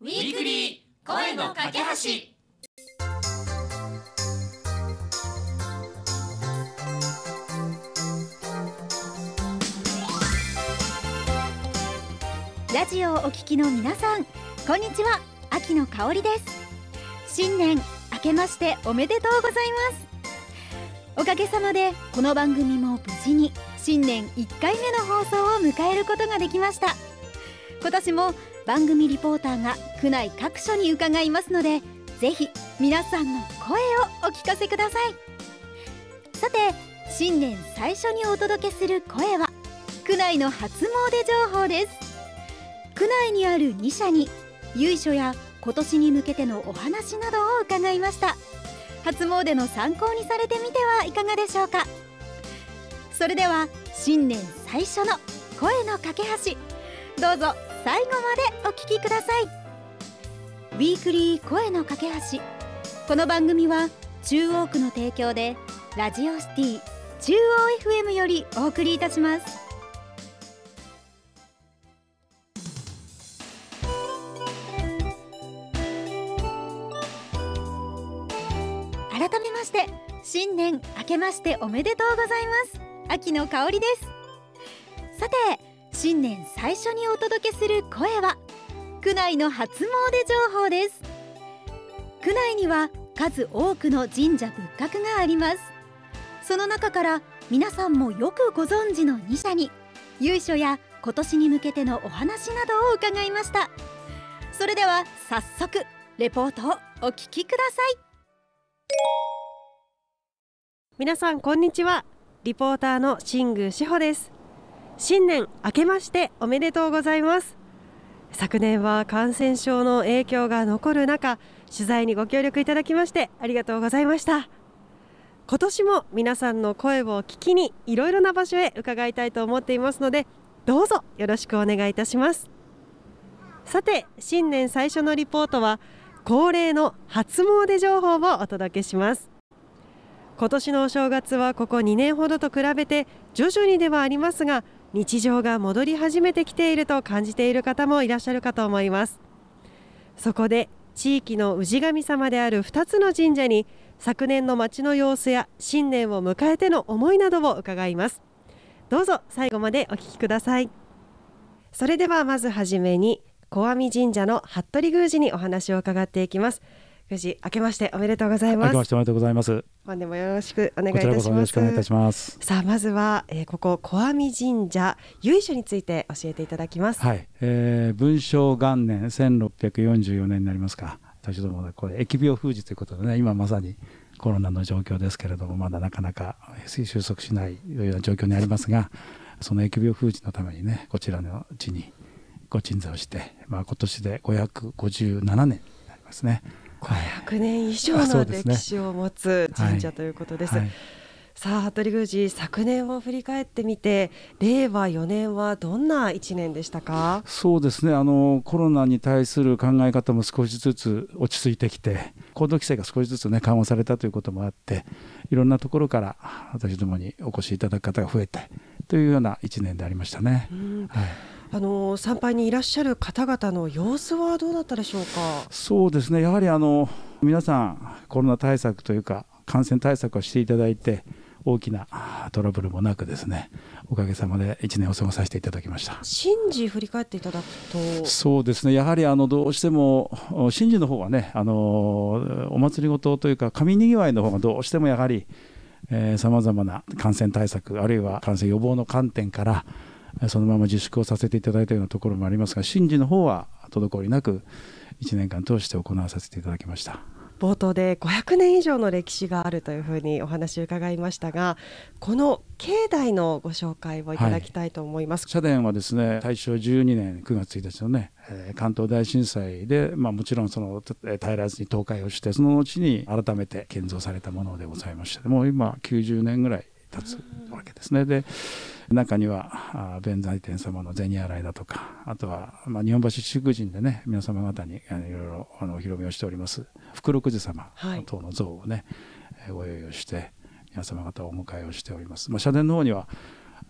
ウィークリー声の架け橋ラジオをお聞きの皆さんこんにちは秋の香りです新年明けましておめでとうございますおかげさまでこの番組も無事に新年1回目の放送を迎えることができました今年も番組リポーターが区内各所に伺いますのでぜひ皆さんの声をお聞かせくださいさて新年最初にお届けする声は区内の初詣情報です区内にある2社に由緒や今年に向けてのお話などを伺いました初詣の参考にされてみてはいかがでしょうかそれでは新年最初の声の架け橋どうぞ最後までお聞きくださいウィークリー声の架け橋この番組は中央区の提供でラジオシティ中央 FM よりお送りいたします改めまして新年明けましておめでとうございます秋の香りですさて新年最初にお届けする声は区内の初詣情報です区内には数多くの神社仏閣がありますその中から皆さんもよくご存知の2社に由緒や今年に向けてのお話などを伺いましたそれでは早速レポートをお聞きください皆さんこんにちはリポーターの新宮志保です新年明けましておめでとうございます昨年は感染症の影響が残る中取材にご協力いただきましてありがとうございました今年も皆さんの声を聞きにいろいろな場所へ伺いたいと思っていますのでどうぞよろしくお願いいたしますさて新年最初のリポートは恒例の初詣情報をお届けします今年のお正月はここ2年ほどと比べて徐々にではありますが日常が戻り始めてきていると感じている方もいらっしゃるかと思いますそこで地域の氏神様である2つの神社に昨年の町の様子や新年を迎えての思いなどを伺いますどうぞ最後までお聞きくださいそれではまずはじめに小網神社の服部宮司にお話を伺っていきますよし、明けましておめでとうございます。明けましておめでとうございます。本年もよろしくお願いいたします。よろしくお願いいたします。さあ、まずは、えー、ここ小網神社由緒について教えていただきます。はい、えー、文章元年1644年になりますか。私どもこれ疫病封じということでね、今まさにコロナの状況ですけれども、まだなかなか収束しないような状況にありますが、その疫病封じのためにね、こちらの地にご鎮座をして、まあ今年で557年になりますね。500年以上の歴史を持つ神社ということです。さあ服部宮司昨年を振り返ってみて令和4年はどんな1年でしたかそうですねあのコロナに対する考え方も少しずつ落ち着いてきて行動規制が少しずつ、ね、緩和されたということもあっていろんなところから私どもにお越しいただく方が増えてというような1年でありましたね。はいあの参拝にいらっしゃる方々の様子はどうだったでしょうか。そうですね。やはりあの皆さんコロナ対策というか感染対策をしていただいて。大きなトラブルもなくですねおかげさまで1年を過ごさせていただきました神事振り返っていただくとそうですねやはりあのどうしても神事の方はねあのお祭りごとというか神にぎわいの方がどうしてもやはりさまざまな感染対策あるいは感染予防の観点からそのまま自粛をさせていただいたようなところもありますが神事の方は滞りなく1年間通して行わさせていただきました。冒頭で500年以上の歴史があるというふうにお話を伺いましたがこの境内のご紹介をいただきたいと思います、はい、社殿はですね大正12年9月1日のね関東大震災で、まあ、もちろんその平らずに倒壊をしてその後に改めて建造されたものでございましてもう今90年ぐらい立つわけですね。で中には弁財天様の銭洗いだとかあとは、まあ、日本橋祝神でね皆様方にいろいろあのお披露目をしております福禄寺様等の像をね、はい、ご用意をして皆様方をお迎えをしております。まあ、社殿の方には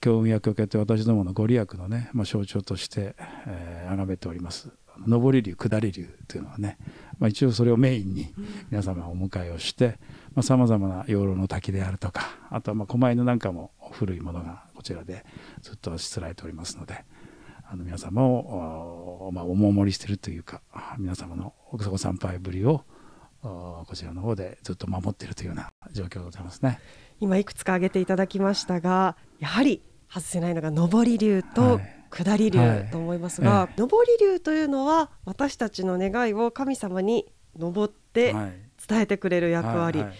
教運や教家って私どものご利益のね、まあ、象徴として、えー、崇めております上り竜下り竜というのはねまあ、一応それをメインに皆様お迎えをしてさまざ、あ、まな養老の滝であるとかあとはま狛犬なんかも古いものがこちらでずっとしつらえておりますのであの皆様をお,、まあ、お守りしてるというか皆様の底参拝ぶりをこちらの方でずっと守っているというような状況でございますね今いくつか挙げていただきましたがやはり外せないのが上り竜と、はい下り流と思いますが、はい、上り流というのは私たちの願いを神様に登って伝えてくれる役割、はいはい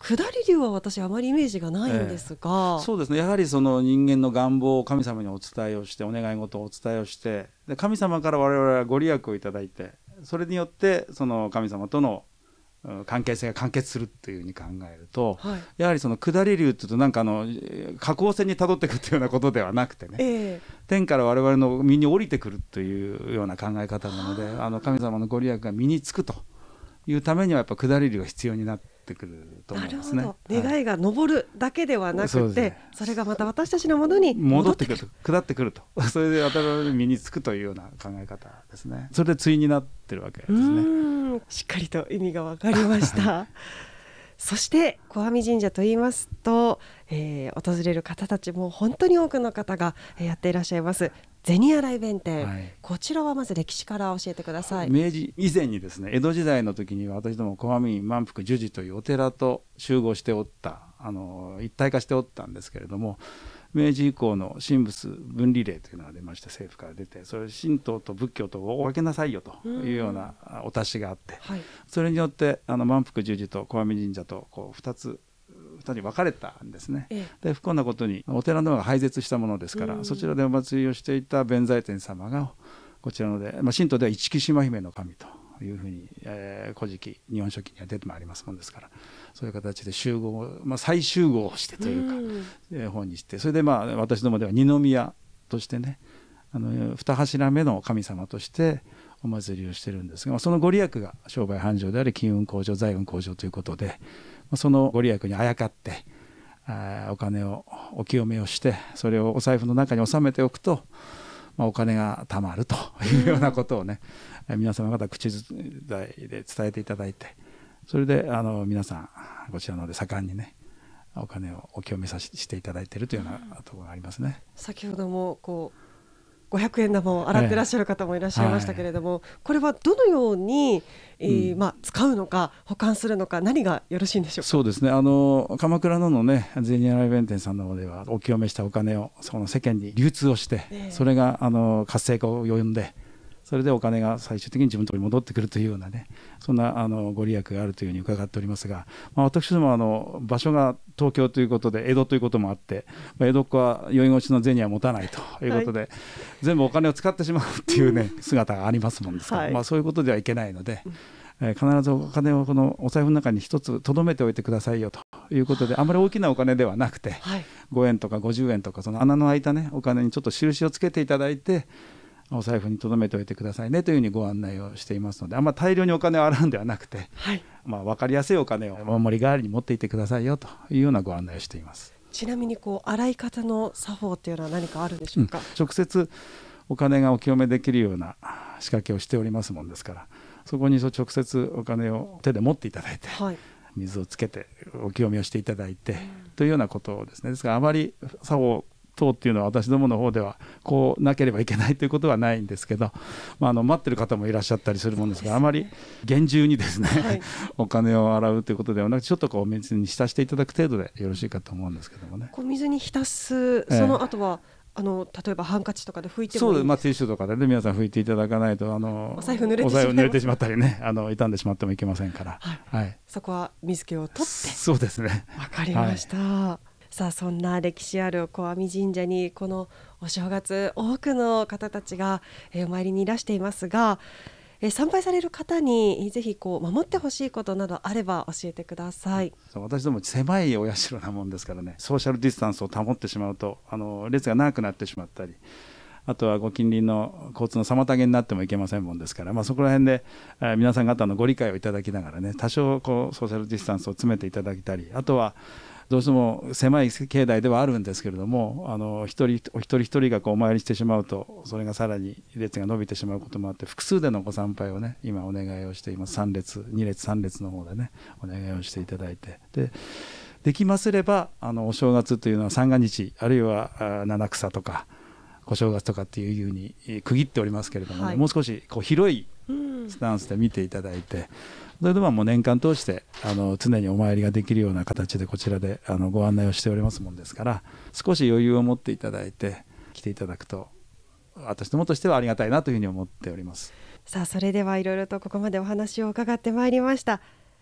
下り流は私あまりイメージがないんですが、ええ、そうですねやはりその人間の願望を神様にお伝えをしてお願い事をお伝えをしてで神様から我々はご利益をいただいてそれによってその神様との関係性が完結するっていうふうに考えると、はい、やはりその下り流っていうとなんかあの下降線にたどっていくっていうようなことではなくてね、えー、天から我々の身に降りてくるというような考え方なのであの神様のご利益が身につくというためにはやっぱ下り流が必要になってってくると思いますね。なるほど願いが昇るだけではなくて、はいそね、それがまた私たちのものに戻ってくると下ってくると それで私の身につくというような考え方ですね。それで対になってるわけですね。しっかりと意味が分かりました。そして小網神社と言いますと、えー、訪れる方たちも本当に多くの方がやっていらっしゃいます銭洗弁天、はい、こちらはまず歴史から教えてください明治以前にですね江戸時代の時には私ども小網満腹樹字というお寺と集合しておったあの一体化しておったんですけれども明治以降の神仏分離令というのが出まして政府から出てそれ神道と仏教とお分けなさいよというようなお達しがあって、はい、それによってあの満腹十字と小網神社とこう2つとに分かれたんですね、ええ、で不幸なことにお寺の方が廃絶したものですから、うん、そちらでお祭りをしていた弁財天様がこちらので、まあ、神道では一木島姫の神というふうに「えー、古事記」「日本書紀」には出てまいりますもんですからそういう形で集合、まあ、再集合してというか、うん、えー、本にしてそれでまあ私どもでは二宮としてねあの二柱目の神様としてお祭りをしてるんですが、そのご利益が商売繁盛であり金運向上財運向上ということでそのご利益にあやかってお金をお清めをしてそれをお財布の中に収めておくと、まあ、お金が貯まるというようなことをね、うん、皆様方口伝いで伝えていただいてそれであの皆さんこちらので盛んにねお金をお清めさせていただいているというようなところがありますね。先ほどもこう500円玉を洗ってらっしゃる方もいらっしゃいましたけれども、はい、これはどのように、えー、うん、まあ、使うのか保管するのか何がよろしいんでしょうそうですねあの鎌倉ののね銭洗弁天さんの方ではお清めしたお金をその世間に流通をして、えそれがあの活性化を呼んでそれでお金が最終的に自分のところに戻ってくるというようなね、そんなあのご利益があるというふうに伺っておりますが、まあ、私どもあの場所が東京ということで、江戸ということもあって、まあ、江戸っ子はい越しの銭は持たないということで、はい、全部お金を使ってしまうっていうね、姿がありますもんですから、はい、まあ、そういうことではいけないので。え必ずお金をこのお財布の中に1つとどめておいてくださいよということであまり大きなお金ではなくて、はい、5円とか50円とかその穴の開いた、ね、お金にちょっと印をつけていただいてお財布に留めておいてくださいねというふうにご案内をしていますのであんま大量にお金を洗うんではなくて、はい、まあ、分かりやすいお金をお守り代わりに持っていてくださいよというようなご案内をしていますちなみにこう洗い方の作法っていうのは何かあるでしょうか、うん、直接お金がお清めできるような仕掛けをしておりますもんですからそこに直接お金を手で持っていただいて、はい、水をつけてお清めをしていただいて、うん、というようなことをですねですからあまり作法等っていうのは私どもの方ではこうなければいけないということはないんですけど、まあ、あの待ってる方もいらっしゃったりするもんですがあまり厳重にですね、はい、お金を洗うということではなくちょっとこう水に浸していただく程度でよろしいかと思うんですけどもね。こう水に浸すその後は、えーあの例えばハンカチとかで拭いてもそうまあティッシュとかで、ね、皆さん拭いていただかないとあのお財布濡れてしまったりねあの傷んでしまってもいけませんから、はい、はい、そこは水気を取ってそうですねわかりました、はいさあそんな歴史ある小網神社にこのお正月多くの方たちが、えお参りにいらしていますが、え参拝される方にぜひこう守ってほしいことなどあれば教えてください私ども狭いお社なもんですからねソーシャルディスタンスを保ってしまうとあの列が長くなってしまったりあとはご近隣の交通の妨げになってもいけませんもんですから、まあ、そこら辺で、皆さん方のご理解をいただきながらね多少こうソーシャルディスタンスを詰めていただきたりあとはどうしても狭い境内ではあるんですけれどもあの一人お一人一人がこうお参りしてしまうとそれがさらに列が伸びてしまうこともあって複数でのご参拝をね今お願いをしています3列2列3列の方でねお願いをしていただいてでできますればあのお正月というのは三が日あるいは七草とかお正月とかっていうふうに区切っておりますけれども、ねはい、もう少しこう広いスタンスで見ていただいて。うんそれではもう年間通してあの常にお参りができるような形でこちらであのご案内をしておりますもんですから少し余裕を持っていただいて来ていただくと私どもとしてはありがたいなというふうに思っておりますさあそれではいろいろとここまでお話を伺ってまいりました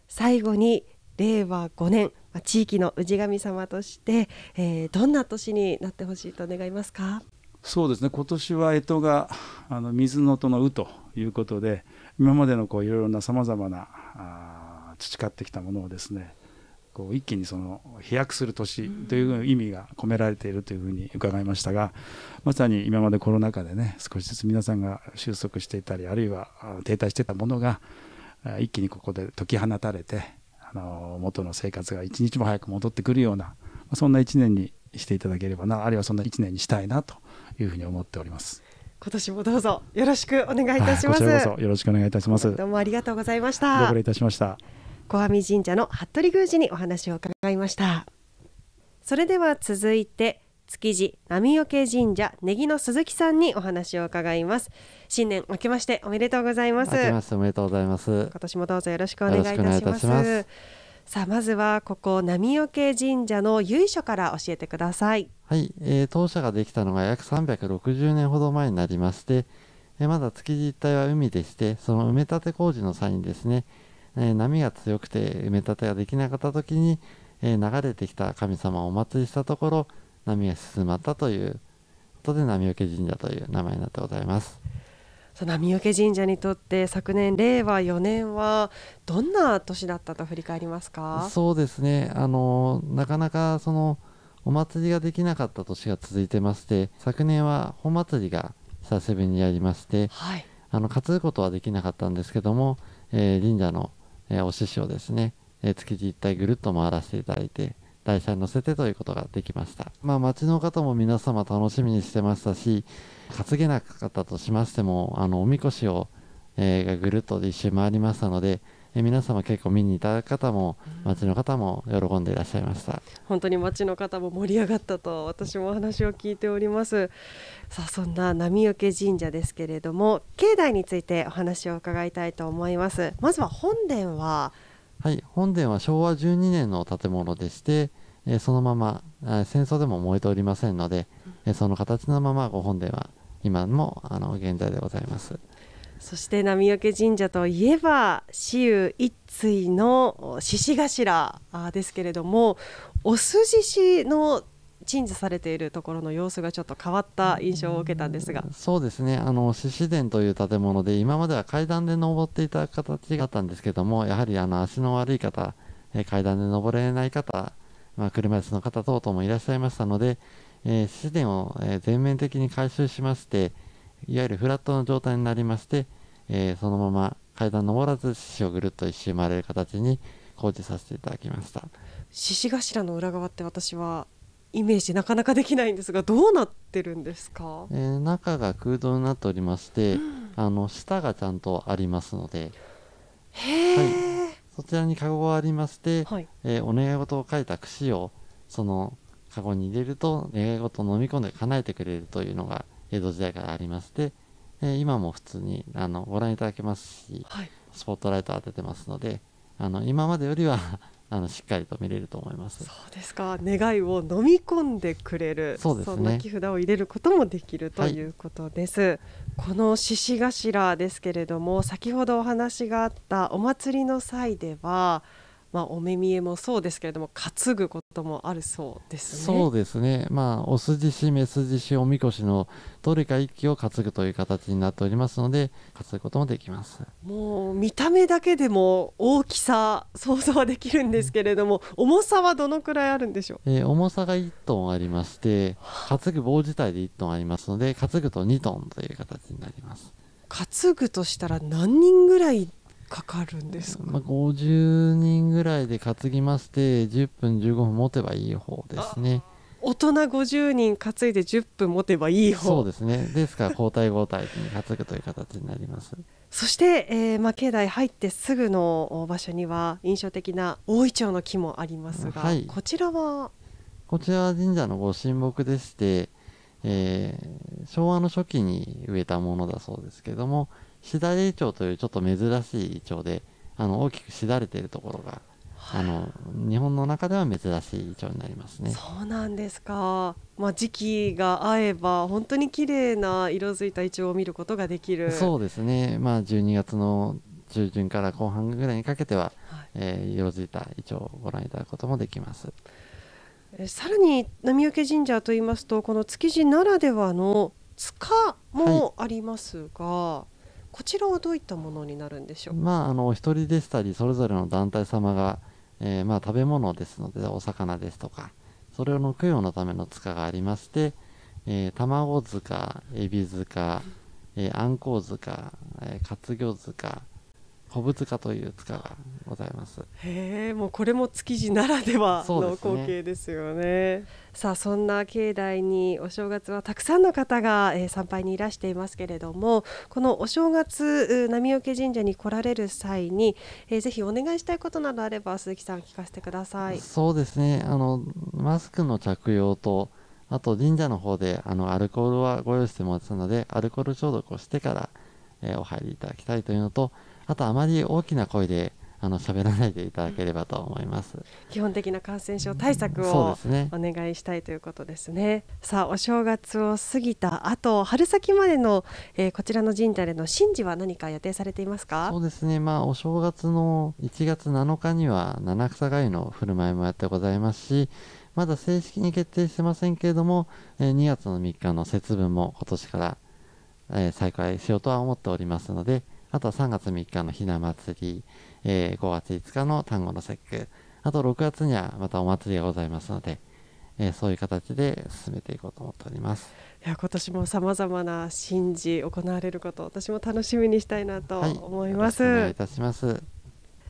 最後に令和5年地域の氏神様として、えー、どんな年になってほしいと願いますかそうですね今年は干支があの水の音の「う」ということで今までのこういろいろなさまざまなあ培ってきたものをですねこう一気にその飛躍する年という意味が込められているというふうに伺いましたがまさに今までコロナ禍でね少しずつ皆さんが収束していたりあるいは停滞してたものが一気にここで解き放たれてあの元の生活が一日も早く戻ってくるようなそんな1年にしていただければなあるいはそんな1年にしたいなというふうに思っております。今年もどうぞよろしくお願いいたします、こちらこそよろしくお願いいたしますどうもありがとうございましたご礼いたしました小網神社の服部宮司にお話を伺いましたそれでは続いて築地波除神社ネギの鈴木さんにお話を伺います新年明けましておめでとうございます明けましておめでとうございます今年もどうぞよろしくお願いいたしますさあまずはここ波除神社の由緒から教えてくださいはい、えー、当社ができたのが約360年ほど前になりまして、えー、まだ築地一帯は海でしてその埋め立て工事の際にですね、えー、波が強くて埋め立てができなかった時に、え流れてきた神様をお祭りしたところ波が進まったということで波除神社という名前になってございます。その三宅神社にとって昨年令和4年はどんな年だったと振り返りますかそうですねあのなかなかそのお祭りができなかった年が続いてまして昨年は本祭りが久しぶりにやりまして、はい、あの担ぐことはできなかったんですけども、えー、神社の、えー、お師匠ですね、えー、月にぐるっと回らせていただいて台車に乗せてということができました。まあ、町の方も皆様楽しみにしてましたし、担げなかったとしましても、あの、おみこしを、えー、ぐるっと一周回りましたので、え皆様結構見にいた方も町の方も喜んでいらっしゃいました本当に町の方も盛り上がったと私もお話を聞いておりますさあそんな波よけ神社ですけれども境内についてお話を伺いたいと思いますまずは本殿ははい、本殿は昭和12年の建物でして、えそのまま戦争でも燃えておりませんので、えその形のままご本殿は今もあの現在でございますそして波除神社といえば雌雄一対の獅子頭ですけれどもお筋師の鎮座されているところの様子がちょっと変わった印象を受けたんですがそうですねあの獅子殿という建物で今までは階段で登っていた形だったんですけどもやはりあの足の悪い方階段で登れない方、まあ、車椅子の方等々もいらっしゃいましたので、えー、獅子殿を全面的に改修しましていわゆるフラットの状態になりまして、えー、そのまま階段登らず獅子をぐるっと一周回れる形に工事させていただきました獅子頭の裏側って私はイメージなかなかできないんですがどうなってるんですか、えー、中が空洞になっておりまして、うん、あの下がちゃんとありますのではい、そちらにカゴがありまして、はい、えー、お願い事を書いた櫛をそのカゴに入れると願い事を飲み込んで叶えてくれるというのが江戸時代からありまして、えー、今も普通にあのご覧いただけますし、はい、スポットライト当ててますのであの今までよりはあのしっかりと見れると思います。そうですか。願いを飲み込んでくれる、そうですね。んな木札を入れることもできるということです。はい、この獅子頭ですけれども、先ほどお話があったお祭りの際では。まあ、お目見えもそうですけれども担ぐこともあるそうですね。そうですね、まあ、お筋しメスしおみこしのどれか一機を担ぐという形になっておりますので担ぐこともできますもう見た目だけでも大きさ想像はできるんですけれども、重さはどのくらいあるんでしょう、えー、重さが1トンありまして担ぐ棒自体で1トンありますので担ぐと2トンという形になります。担ぐとしたら何人ぐらいかかるんですか、まあ、50人ぐらいで担ぎまして10分15分持てばいい方ですね大人50人担いで10分持てばいい方そうですねですから交代交代に担ぐという形になりますそして、えーまあ、境内入ってすぐの場所には印象的な大イチの木もありますが、はい、こちらはこちらは神社のご神木でして、えー、昭和の初期に植えたものだそうですけどもしだれイチョウというちょっと珍しいイチョウであの大きくしだれているところが、はあの日本の中では珍しいイチョウになりますね。そうなんですか。まあ時期が合えば本当に綺麗な色づいたイチョウを見ることができる。そうですね。まあ12月の中旬から後半ぐらいにかけては、はい、えー、色づいたイチョウをご覧いただくこともできます。さらに波除神社と言いますとこの築地ならではの塚もありますが、はこちらはどういったものになるんでしょうまああのお一人でしたりそれぞれの団体様が、えー、まあ食べ物ですのでお魚ですとかそれをの供養のための塚がありまして、えー、卵塚エビ塚、えー、あんこう塚、えー、活魚塚小物化という塚がございますへえもうこれも築地ならではの光景ですよね、ね、さあそんな境内にお正月はたくさんの方が、えー、参拝にいらしていますけれどもこのお正月波桶神社に来られる際に、えー、ぜひお願いしたいことなどあれば鈴木さん聞かせてくださいそうですねあのマスクの着用とあと神社の方であのアルコールはご用意してもらまたのでアルコール消毒をしてから、えー、お入りいただきたいというのとあとあまり大きな声であの喋らないでいただければと思います。基本的な感染症対策を、お願いしたいということですね。さあお正月を過ぎた後春先までの、えー、こちらの神社での神事は何か予定されていますか？そうですね。まあお正月の1月7日には七草がゆの振る舞いもやってございますし。まだ正式に決定してませんけれども、えー、2月の3日の節分も今年から、えー、再開しようとは思っておりますので、あと3月3日のひな祭り、えー、5月5日の単語の節句、あと6月にはまたお祭りがございますので、えー、そういう形で進めていこうと思っておりますいや今年もさまざまな神事行われること私も楽しみにしたいなと思います。はい、お願いいたします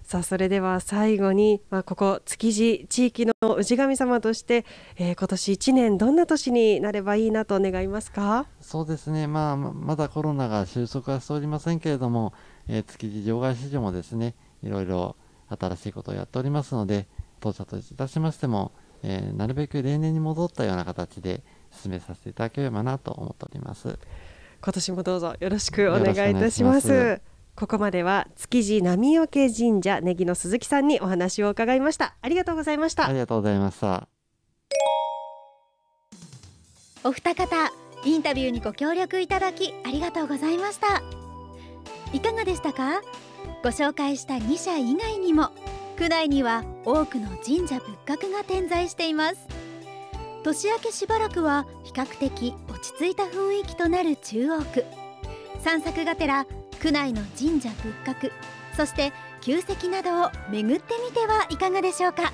さあそれでは最後に、まあ、ここ築地地域の氏神様として、えー、今年1年どんな年になればいいなと願いますかそうですね、まあ、まだコロナが収束はしておりませんけれども、えー、築地場外市場もですねいろいろ新しいことをやっておりますので当社といたしましても、えー、なるべく例年に戻ったような形で進めさせていただければなと思っております今年もどうぞよろしくお願いいたしますここまでは築地波除神社ネギの鈴木さんにお話を伺いましたありがとうございましたありがとうございましたお二方インタビューにご協力いただきありがとうございましたいかがでしたかご紹介した2社以外にも区内には多くの神社仏閣が点在しています年明けしばらくは比較的落ち着いた雰囲気となる中央区散策がてら区内の神社仏閣そして旧跡などを巡ってみてはいかがでしょうか